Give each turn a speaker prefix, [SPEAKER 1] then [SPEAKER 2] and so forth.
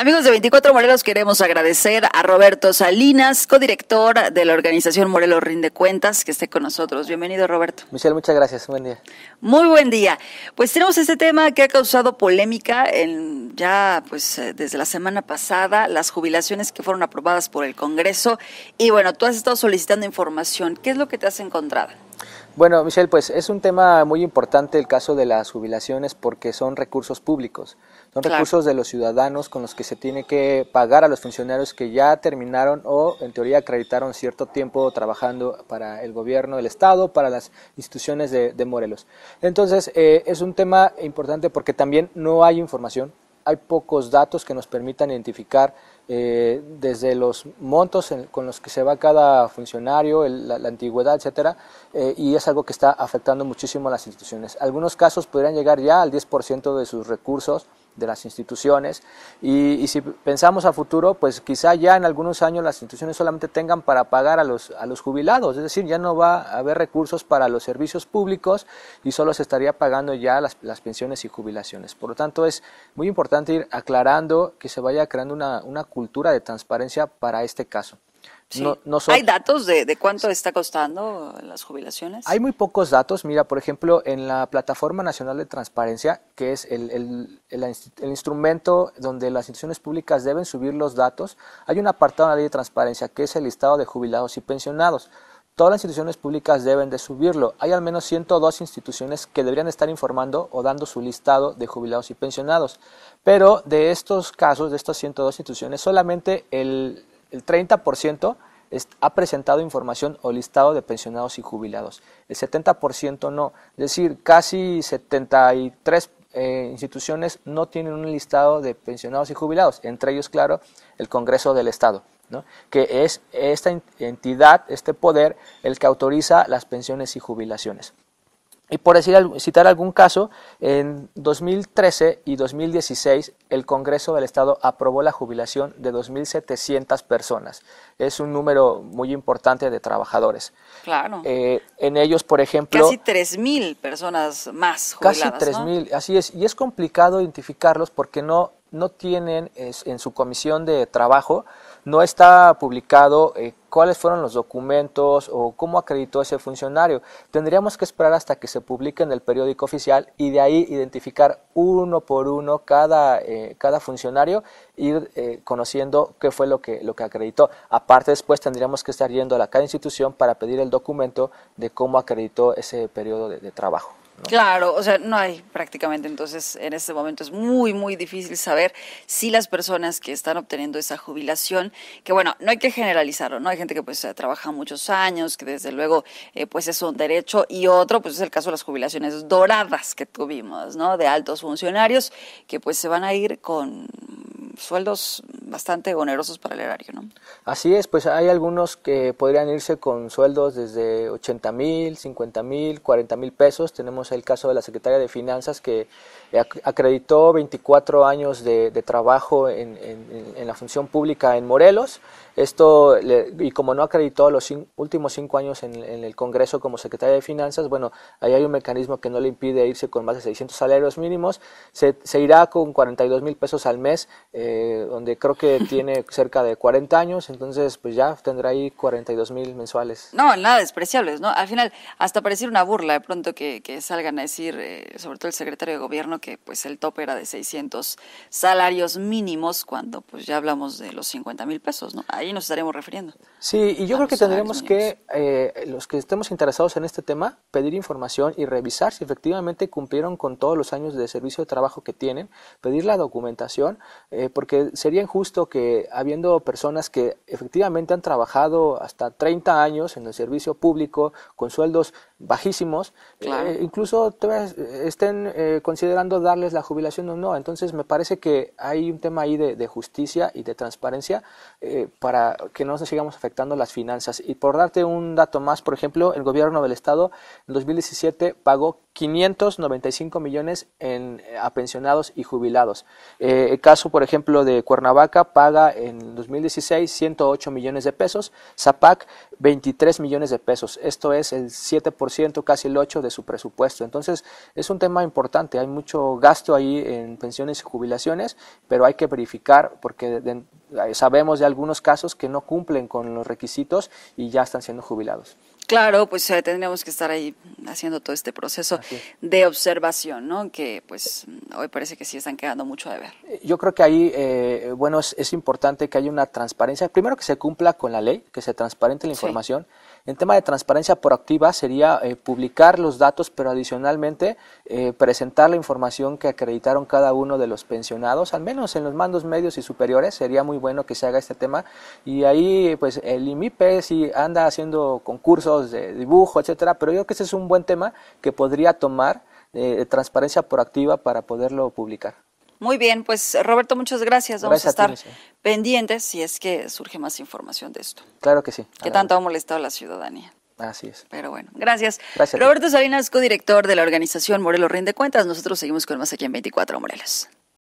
[SPEAKER 1] Amigos de 24 Morelos, queremos agradecer a Roberto Salinas, codirector de la organización Morelos Rinde Cuentas, que esté con nosotros. Bienvenido, Roberto. Michelle, muchas gracias. Buen día. Muy buen día. Pues tenemos este tema que ha causado polémica en, ya pues eh, desde la semana pasada, las jubilaciones que fueron aprobadas por el Congreso. Y bueno, tú has estado solicitando información. ¿Qué es lo que te has encontrado?
[SPEAKER 2] Bueno, Michelle, pues es un tema muy importante el caso de las jubilaciones porque son recursos públicos, son recursos de los ciudadanos con los que se tiene que pagar a los funcionarios que ya terminaron o en teoría acreditaron cierto tiempo trabajando para el gobierno del Estado, para las instituciones de, Morelos. Entonces, eh, es un tema importante porque también no hay información, hay pocos datos que nos permitan identificar eh, desde los montos con los que se va cada funcionario, la, antigüedad, etcétera, eh, y es algo que está afectando muchísimo a las instituciones. Algunos casos podrían llegar ya al 10% de sus recursos de las instituciones y, si pensamos a futuro, pues quizá ya en algunos años las instituciones solamente tengan para pagar a los, a los jubilados, es decir, ya no va a haber recursos para los servicios públicos y solo se estaría pagando ya las, pensiones y jubilaciones. Por lo tanto, es muy importante ir aclarando que se vaya creando una, una cultura de transparencia para este caso. No, ¿Hay
[SPEAKER 1] datos de, de, cuánto está costando las jubilaciones? Hay
[SPEAKER 2] muy pocos datos. Mira, por ejemplo, en la Plataforma Nacional de Transparencia, que es el, el, instrumento donde las instituciones públicas deben subir los datos, hay un apartado en la ley de transparencia que es el listado de jubilados y pensionados. Todas las instituciones públicas deben de subirlo. Hay al menos 102 instituciones que deberían estar informando o dando su listado de jubilados y pensionados. Pero de estos casos, de estas 102 instituciones, solamente el el 30% ha presentado información o listado de pensionados y jubilados. El 70% no. Es decir, casi 73 eh, instituciones no tienen un listado de pensionados y jubilados, entre ellos, claro, el Congreso del Estado, ¿no? que es esta entidad, este poder, el que autoriza las pensiones y jubilaciones. Y por decir, citar algún caso, en 2013 y 2016 el Congreso del Estado aprobó la jubilación de 2.700 personas. Es un número muy importante de trabajadores. Claro. Eh, en ellos, por ejemplo... Casi
[SPEAKER 1] 3.000 personas más jubiladas. Casi 3.000,
[SPEAKER 2] así es. Y es complicado identificarlos porque no no tienen en su comisión de trabajo, no está publicado eh, cuáles fueron los documentos o cómo acreditó ese funcionario. Tendríamos que esperar hasta que se publique en el periódico oficial y de ahí identificar uno por uno cada, eh, cada funcionario, ir eh, conociendo qué fue lo que, lo que acreditó. Aparte después tendríamos que estar yendo a la, cada institución para pedir el documento de cómo acreditó ese periodo de trabajo.
[SPEAKER 1] Claro, o sea, no hay prácticamente, entonces en este momento es muy, muy difícil saber si las personas que están obteniendo esa jubilación, que bueno, no hay que generalizarlo, ¿no? Hay gente que pues trabaja muchos años, que desde luego eh, pues es un derecho y otro pues es el caso de las jubilaciones doradas que tuvimos, ¿no? De altos funcionarios que pues se van a ir con sueldos bastante onerosos para el erario, ¿no?
[SPEAKER 2] Así es, pues hay algunos que podrían irse con sueldos desde 80 mil, 50 mil, 40 mil pesos. Tenemos el caso de la secretaria de Finanzas que acreditó 24 años de, trabajo en, la función pública en Morelos. Esto, y como no acreditó los últimos cinco años en, el Congreso como secretaria de Finanzas, bueno, ahí hay un mecanismo que no le impide irse con más de 600 salarios mínimos. Se, irá con 42 mil pesos al mes, eh, donde creo que tiene cerca de 40 años, entonces pues ya tendrá ahí 42 mil
[SPEAKER 1] mensuales. No, nada despreciables, ¿no? Al final, hasta parecer una burla de pronto que, salgan a decir, eh, sobre todo el secretario de gobierno, que pues el tope era de 600 salarios mínimos cuando pues ya hablamos de los 50 mil pesos, ¿no? Ahí nos estaremos refiriendo.
[SPEAKER 2] Sí, y yo creo que tendremos que, eh, los que estemos interesados en este tema, pedir información y revisar si efectivamente cumplieron con todos los años de servicio de trabajo que tienen, pedir la documentación, eh, porque sería injusto que habiendo personas que efectivamente han trabajado hasta 30 años en el servicio público con sueldos bajísimos, eh, incluso eh, estén eh, considerando darles la jubilación o no. Entonces me parece que hay un tema ahí de, justicia y de transparencia para que no nos sigamos afectando las finanzas. Y por darte un dato más, por ejemplo, el gobierno del Estado en 2017 pagó 595 millones en, eh, a pensionados y jubilados. Eh, el caso, por ejemplo, de Cuernavaca paga en 2016 108 millones de pesos, Zapac 23 millones de pesos. Esto es el 7%, casi el 8% de su presupuesto. Entonces, es un tema importante. Hay mucho gasto ahí en pensiones y jubilaciones, pero hay que verificar porque sabemos de algunos casos que no cumplen con los requisitos y ya están siendo jubilados.
[SPEAKER 1] Claro, pues eh, tendríamos que estar ahí haciendo todo este proceso de observación, ¿no? Que pues hoy parece que sí están quedando mucho de ver.
[SPEAKER 2] Eh, yo creo que ahí, eh, bueno, es, importante que haya una transparencia. Primero que se cumpla con la ley, que se transparente la información. En tema de transparencia proactiva sería eh, publicar los datos, pero adicionalmente eh, presentar la información que acreditaron cada uno de los pensionados, al menos en los mandos medios y superiores, sería muy bueno que se haga este tema. Y ahí, pues, el IMIPE si anda haciendo concursos de dibujo, etcétera, pero yo creo que ese es un buen tema que podría tomar eh, transparencia proactiva para poderlo publicar.
[SPEAKER 1] Muy bien, pues Roberto, muchas gracias. Vamos a estar pendientes si es que surge más información de esto.
[SPEAKER 2] Claro que sí. Que tanto ha
[SPEAKER 1] molestado a la ciudadanía. Así es. Pero bueno, gracias. gracias Roberto Salinas, codirector de la organización Morelos Rinde Cuentas. Nosotros seguimos con más aquí en 24 Morelos.